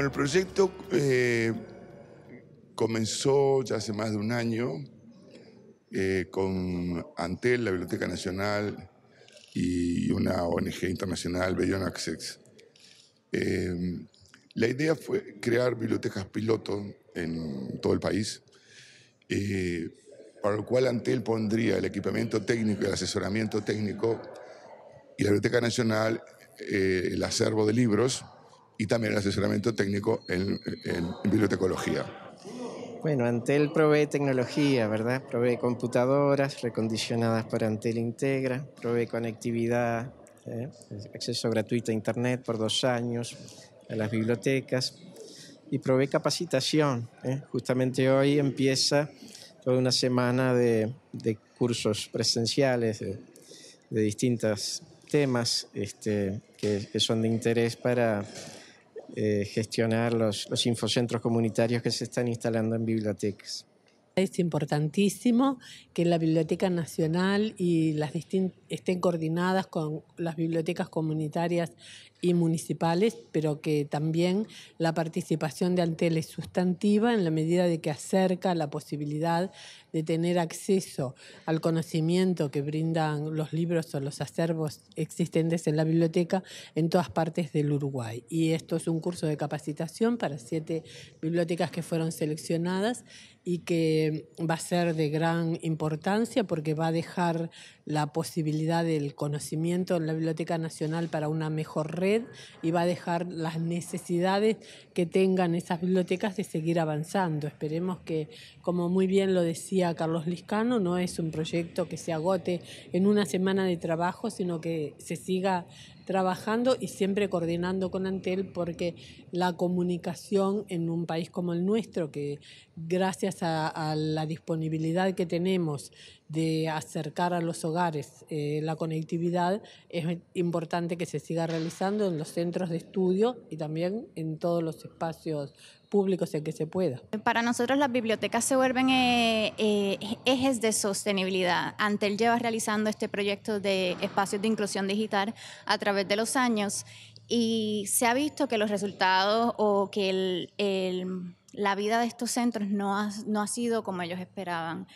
el proyecto eh, comenzó ya hace más de un año eh, con Antel, la Biblioteca Nacional y una ONG internacional, Beyond Access. Eh, la idea fue crear bibliotecas piloto en todo el país, para lo cual Antel pondría el equipamiento técnico, y el asesoramiento técnico y la Biblioteca Nacional el acervo de libros y también el asesoramiento técnico en, bibliotecología. Bueno, Antel provee tecnología, ¿verdad? Provee computadoras recondicionadas por Antel Integra, provee conectividad, ¿eh? acceso gratuito a Internet por dos años a las bibliotecas y provee capacitación. ¿eh? Justamente hoy empieza toda una semana de, cursos presenciales de, distintos temas este, que son de interés para eh, gestionar los, los infocentros comunitarios que se están instalando en bibliotecas. Es importantísimo que la Biblioteca Nacional y las estén coordinadas con las bibliotecas comunitarias y municipales, pero que también la participación de Antel es sustantiva en la medida de que acerca la posibilidad de tener acceso al conocimiento que brindan los libros o los acervos existentes en la biblioteca en todas partes del Uruguay. Y esto es un curso de capacitación para siete bibliotecas que fueron seleccionadas y que eh, va a ser de gran importancia porque va a dejar la posibilidad del conocimiento en la Biblioteca Nacional para una mejor red y va a dejar las necesidades que tengan esas bibliotecas de seguir avanzando. Esperemos que, como muy bien lo decía Carlos Liscano, no es un proyecto que se agote en una semana de trabajo, sino que se siga trabajando y siempre coordinando con Antel porque la comunicación en un país como el nuestro, que gracias a, la disponibilidad que tenemos de acercar a los hogares. Eh, la conectividad es importante que se siga realizando en los centros de estudio y también en todos los espacios públicos en que se pueda. Para nosotros las bibliotecas se vuelven eh, eh, ejes de sostenibilidad. Antel lleva realizando este proyecto de espacios de inclusión digital a través de los años y se ha visto que los resultados o que la vida de estos centros no ha sido como ellos esperaban.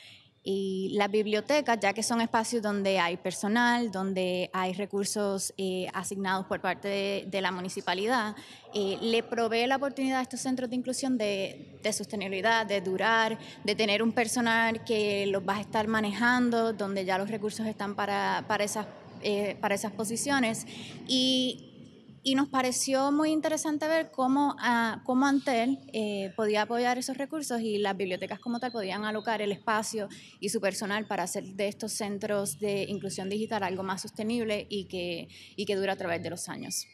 Y las bibliotecas, ya que son espacios donde hay personal, donde hay recursos eh, asignados por parte de, la municipalidad, eh, le provee la oportunidad a estos centros de inclusión de, sostenibilidad, de durar, de tener un personal que los va a estar manejando, donde ya los recursos están para, esas eh, para esas posiciones y y nos pareció muy interesante ver cómo, ah, cómo Antel eh, podía apoyar esos recursos y las bibliotecas como tal podían alocar el espacio y su personal para hacer de estos centros de inclusión digital algo más sostenible y que, y que dura a través de los años.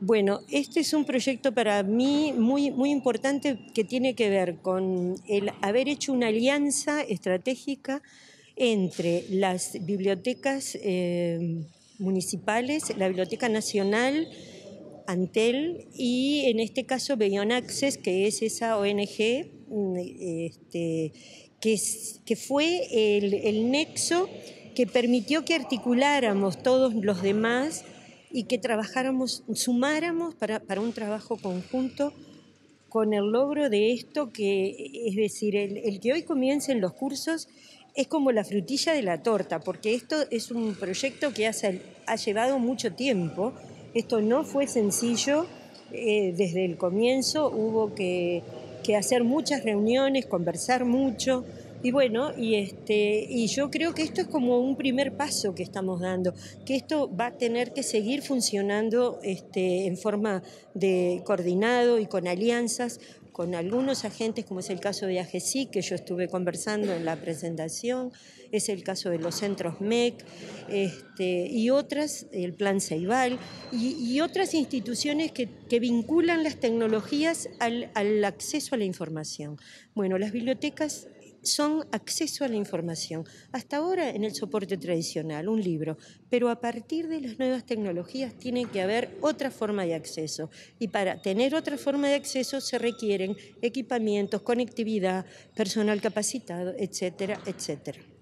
Bueno, este es un proyecto para mí muy, muy importante que tiene que ver con el haber hecho una alianza estratégica entre las bibliotecas eh, municipales, la Biblioteca Nacional, Antel y en este caso Beyond Access, que es esa ONG mm, este, que, fue el, nexo que permitió que articuláramos todos los demás y que trabajáramos, sumáramos para, un trabajo conjunto con el logro de esto, que es decir, el, el que hoy comiencen los cursos es como la frutilla de la torta, porque esto es un proyecto que ha, llevado mucho tiempo. Esto no fue sencillo. Eh, desde el comienzo hubo que hacer muchas reuniones, conversar mucho, y bueno, y, este, y yo creo que esto es como un primer paso que estamos dando, que esto va a tener que seguir funcionando este, en forma de coordinado y con alianzas con algunos agentes, como es el caso de AGESI, que yo estuve conversando en la presentación, es el caso de los centros MEC este, y otras, el Plan Ceibal, y, otras instituciones que, vinculan las tecnologías al, al acceso a la información. Bueno, las bibliotecas son acceso a la información. Hasta ahora en el soporte tradicional, un libro, pero a partir de las nuevas tecnologías tiene que haber otra forma de acceso. Y para tener otra forma de acceso se requieren equipamientos, conectividad, personal capacitado, etcétera, etcétera.